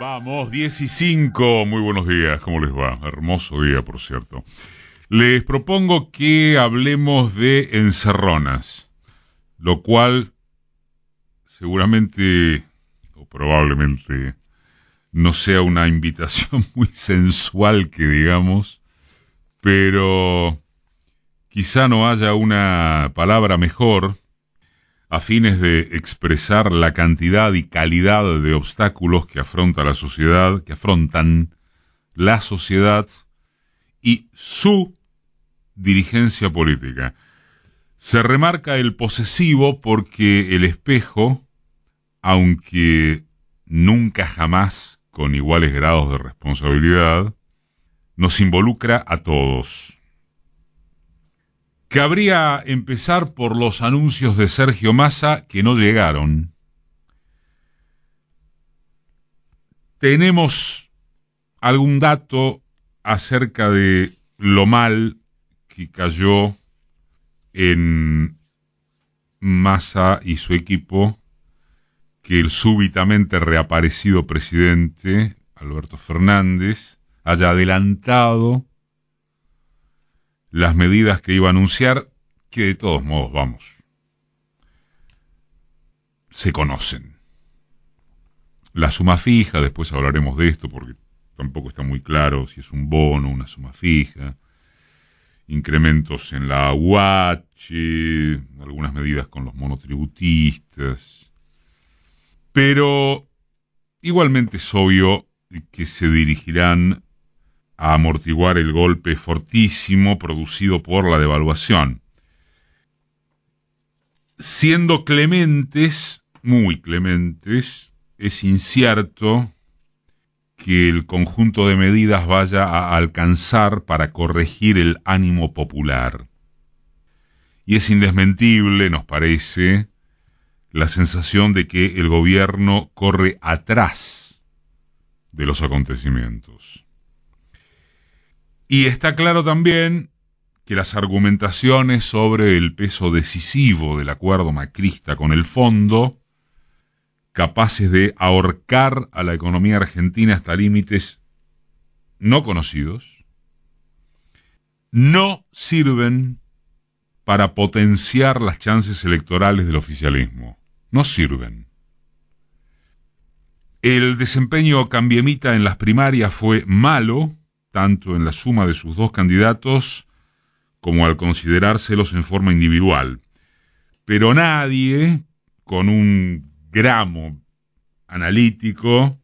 Vamos, 15. Muy buenos días. ¿Cómo les va? Hermoso día, por cierto. Les propongo que hablemos de encerronas, lo cual seguramente o probablemente no sea una invitación muy sensual que digamos, pero quizá no haya una palabra mejor a fines de expresar la cantidad y calidad de obstáculos que afronta la sociedad, que afrontan la sociedad y su dirigencia política. Se remarca el posesivo porque el espejo, aunque nunca jamás con iguales grados de responsabilidad, nos involucra a todos Cabría empezar por los anuncios de Sergio Massa que no llegaron. Tenemos algún dato acerca de lo mal que cayó en Massa y su equipo que el súbitamente reaparecido presidente Alberto Fernández haya adelantado las medidas que iba a anunciar, que de todos modos, vamos, se conocen. La suma fija, después hablaremos de esto porque tampoco está muy claro si es un bono, una suma fija, incrementos en la UH, algunas medidas con los monotributistas, pero igualmente es obvio que se dirigirán a amortiguar el golpe fortísimo producido por la devaluación. Siendo clementes, muy clementes, es incierto que el conjunto de medidas vaya a alcanzar para corregir el ánimo popular. Y es indesmentible, nos parece, la sensación de que el gobierno corre atrás de los acontecimientos. Y está claro también que las argumentaciones sobre el peso decisivo del acuerdo macrista con el fondo, capaces de ahorcar a la economía argentina hasta límites no conocidos, no sirven para potenciar las chances electorales del oficialismo. No sirven. El desempeño cambiemita en las primarias fue malo, tanto en la suma de sus dos candidatos como al considerárselos en forma individual. Pero nadie, con un gramo analítico,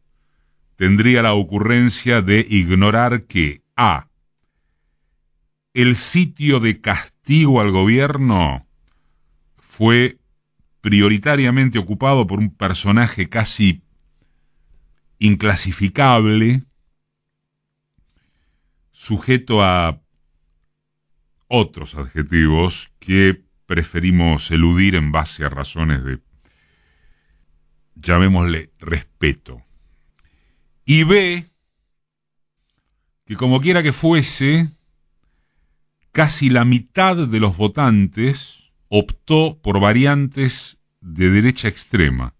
tendría la ocurrencia de ignorar que A. El sitio de castigo al gobierno fue prioritariamente ocupado por un personaje casi inclasificable, sujeto a otros adjetivos que preferimos eludir en base a razones de, llamémosle, respeto. Y ve que como quiera que fuese, casi la mitad de los votantes optó por variantes de derecha extrema.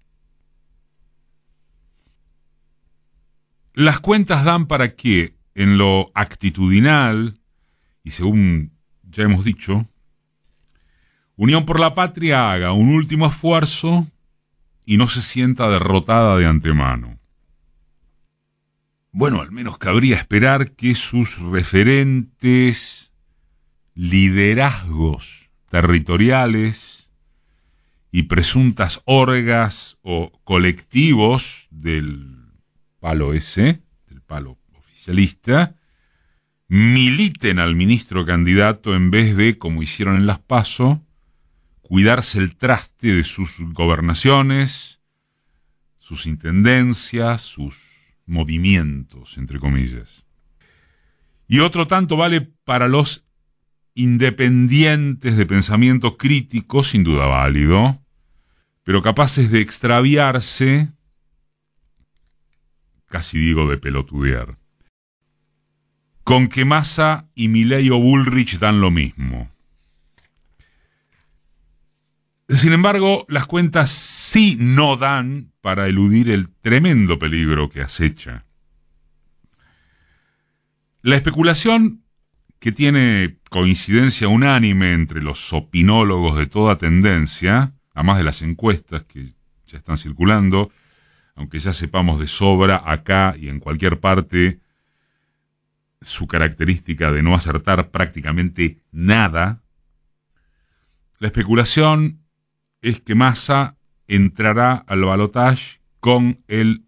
Las cuentas dan para que en lo actitudinal y según ya hemos dicho, Unión por la Patria haga un último esfuerzo y no se sienta derrotada de antemano. Bueno, al menos cabría esperar que sus referentes liderazgos territoriales y presuntas orgas o colectivos del palo ese, del palo militen al ministro candidato en vez de, como hicieron en las PASO, cuidarse el traste de sus gobernaciones, sus intendencias, sus movimientos, entre comillas. Y otro tanto vale para los independientes de pensamiento crítico, sin duda válido, pero capaces de extraviarse, casi digo de pelotudear con que Massa y mileo o Bullrich dan lo mismo. Sin embargo, las cuentas sí no dan para eludir el tremendo peligro que acecha. La especulación, que tiene coincidencia unánime entre los opinólogos de toda tendencia, además de las encuestas que ya están circulando, aunque ya sepamos de sobra acá y en cualquier parte su característica de no acertar prácticamente nada, la especulación es que Massa entrará al balotage con el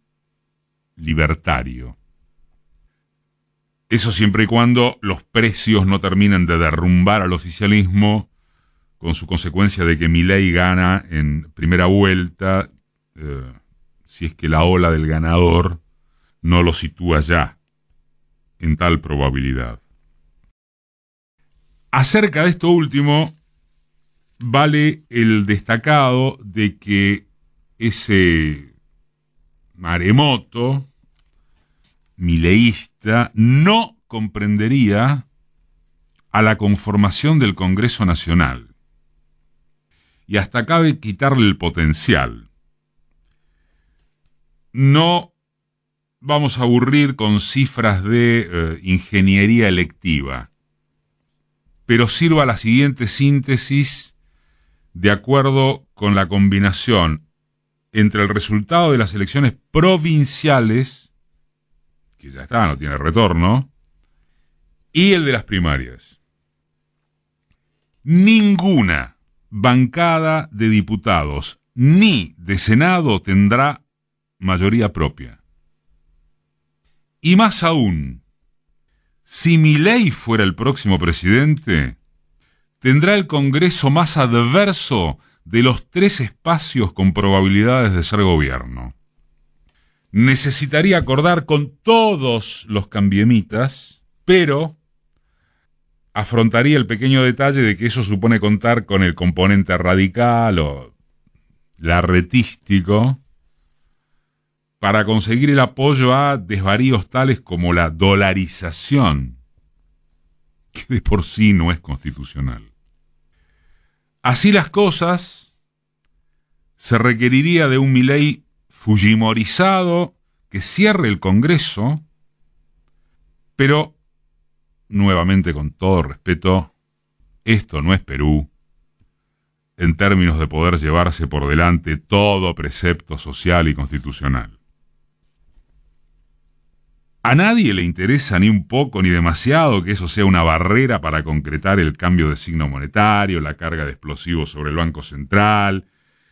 libertario. Eso siempre y cuando los precios no terminen de derrumbar al oficialismo, con su consecuencia de que Milei gana en primera vuelta, eh, si es que la ola del ganador no lo sitúa ya en tal probabilidad. Acerca de esto último, vale el destacado de que ese maremoto mileísta no comprendería a la conformación del Congreso Nacional. Y hasta cabe quitarle el potencial. No vamos a aburrir con cifras de eh, ingeniería electiva, pero sirva la siguiente síntesis de acuerdo con la combinación entre el resultado de las elecciones provinciales, que ya está, no tiene retorno, y el de las primarias. Ninguna bancada de diputados ni de Senado tendrá mayoría propia. Y más aún, si mi ley fuera el próximo presidente, tendrá el Congreso más adverso de los tres espacios con probabilidades de ser gobierno. Necesitaría acordar con todos los cambiemitas, pero afrontaría el pequeño detalle de que eso supone contar con el componente radical o retístico para conseguir el apoyo a desvaríos tales como la dolarización, que de por sí no es constitucional. Así las cosas, se requeriría de un Milei fujimorizado que cierre el Congreso, pero, nuevamente con todo respeto, esto no es Perú, en términos de poder llevarse por delante todo precepto social y constitucional. A nadie le interesa ni un poco ni demasiado que eso sea una barrera para concretar el cambio de signo monetario, la carga de explosivos sobre el Banco Central,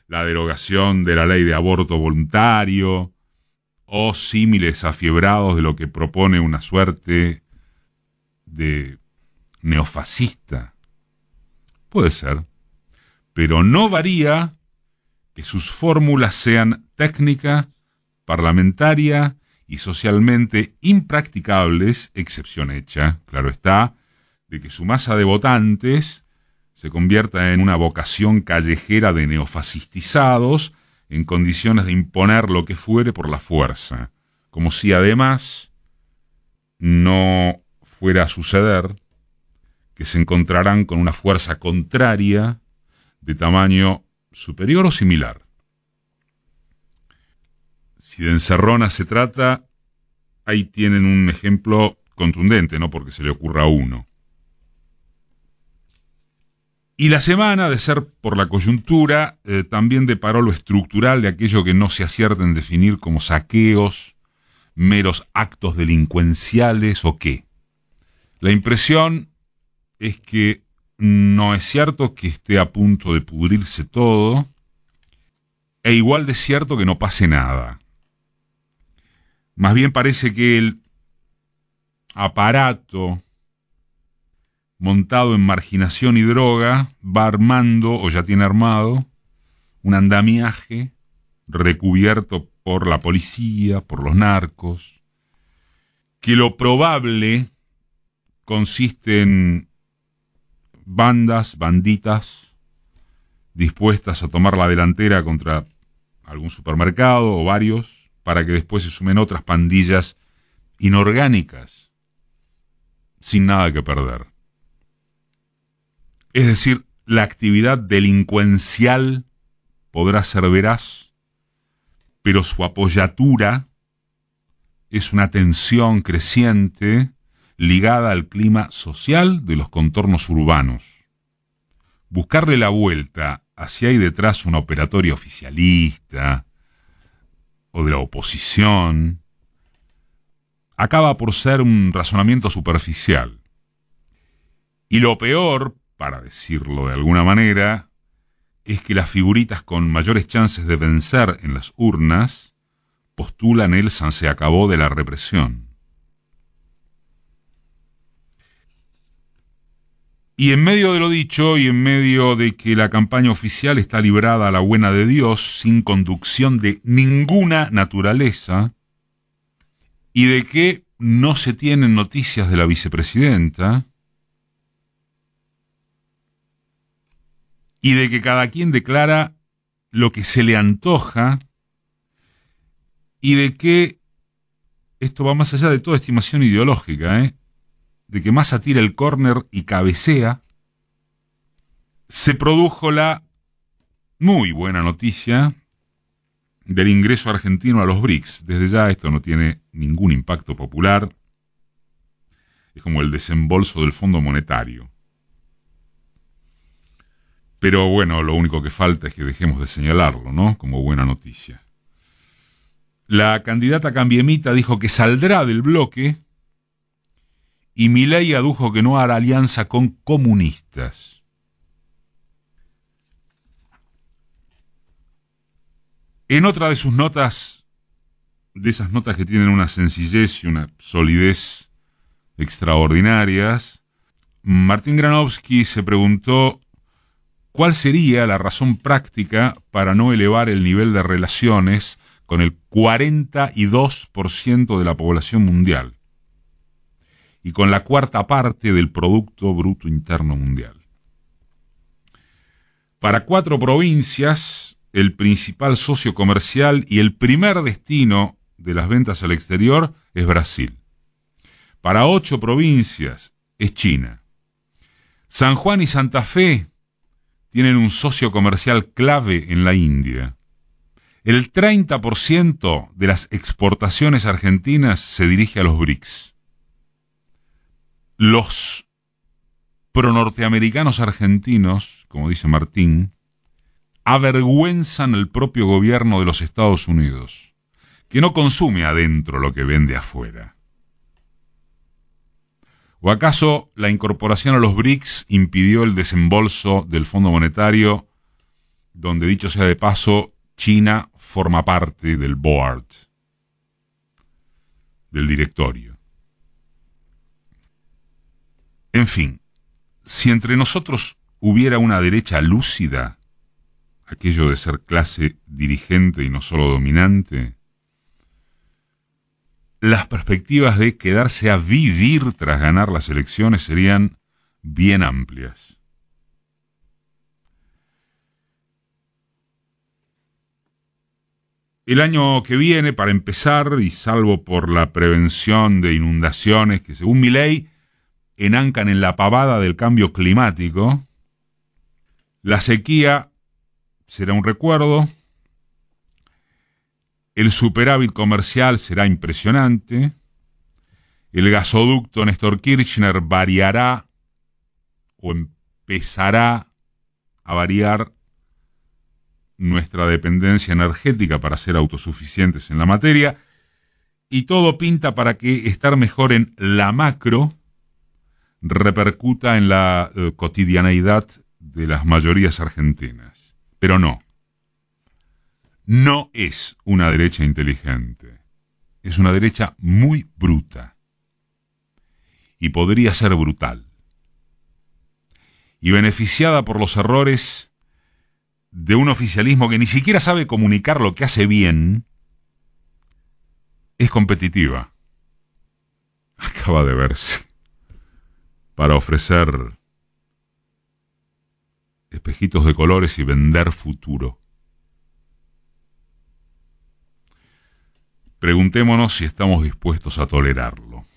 la derogación de la ley de aborto voluntario, o símiles afiebrados de lo que propone una suerte de neofascista. Puede ser, pero no varía que sus fórmulas sean técnica, parlamentaria y socialmente impracticables, excepción hecha, claro está, de que su masa de votantes se convierta en una vocación callejera de neofascistizados en condiciones de imponer lo que fuere por la fuerza, como si además no fuera a suceder que se encontrarán con una fuerza contraria de tamaño superior o similar si de encerrona se trata, ahí tienen un ejemplo contundente, no porque se le ocurra a uno. Y la semana, de ser por la coyuntura, eh, también deparó lo estructural de aquello que no se acierta en definir como saqueos, meros actos delincuenciales o qué. La impresión es que no es cierto que esté a punto de pudrirse todo, e igual de cierto que no pase nada. Más bien parece que el aparato montado en marginación y droga va armando, o ya tiene armado, un andamiaje recubierto por la policía, por los narcos, que lo probable consiste en bandas, banditas, dispuestas a tomar la delantera contra algún supermercado o varios, para que después se sumen otras pandillas inorgánicas, sin nada que perder. Es decir, la actividad delincuencial podrá ser veraz, pero su apoyatura es una tensión creciente ligada al clima social de los contornos urbanos. Buscarle la vuelta hacia ahí detrás una operatoria oficialista, o de la oposición, acaba por ser un razonamiento superficial. Y lo peor, para decirlo de alguna manera, es que las figuritas con mayores chances de vencer en las urnas postulan el San se acabó de la represión. Y en medio de lo dicho y en medio de que la campaña oficial está librada a la buena de Dios, sin conducción de ninguna naturaleza, y de que no se tienen noticias de la vicepresidenta, y de que cada quien declara lo que se le antoja, y de que esto va más allá de toda estimación ideológica, ¿eh? de que más atira el córner y cabecea, se produjo la muy buena noticia del ingreso argentino a los BRICS. Desde ya esto no tiene ningún impacto popular. Es como el desembolso del Fondo Monetario. Pero bueno, lo único que falta es que dejemos de señalarlo, ¿no? Como buena noticia. La candidata cambiemita dijo que saldrá del bloque y Milei adujo que no hará alianza con comunistas. En otra de sus notas, de esas notas que tienen una sencillez y una solidez extraordinarias, Martín Granovsky se preguntó cuál sería la razón práctica para no elevar el nivel de relaciones con el 42% de la población mundial y con la cuarta parte del Producto Bruto Interno Mundial. Para cuatro provincias, el principal socio comercial y el primer destino de las ventas al exterior es Brasil. Para ocho provincias es China. San Juan y Santa Fe tienen un socio comercial clave en la India. El 30% de las exportaciones argentinas se dirige a los BRICS. Los pro-norteamericanos argentinos, como dice Martín, avergüenzan al propio gobierno de los Estados Unidos, que no consume adentro lo que vende afuera. ¿O acaso la incorporación a los BRICS impidió el desembolso del Fondo Monetario, donde dicho sea de paso, China forma parte del board, del directorio? En fin, si entre nosotros hubiera una derecha lúcida, aquello de ser clase dirigente y no solo dominante, las perspectivas de quedarse a vivir tras ganar las elecciones serían bien amplias. El año que viene, para empezar, y salvo por la prevención de inundaciones, que según mi ley enancan en la pavada del cambio climático. La sequía será un recuerdo. El superávit comercial será impresionante. El gasoducto Néstor Kirchner variará o empezará a variar nuestra dependencia energética para ser autosuficientes en la materia. Y todo pinta para que estar mejor en la macro repercuta en la eh, cotidianeidad de las mayorías argentinas. Pero no. No es una derecha inteligente. Es una derecha muy bruta. Y podría ser brutal. Y beneficiada por los errores de un oficialismo que ni siquiera sabe comunicar lo que hace bien, es competitiva. Acaba de verse para ofrecer espejitos de colores y vender futuro. Preguntémonos si estamos dispuestos a tolerarlo.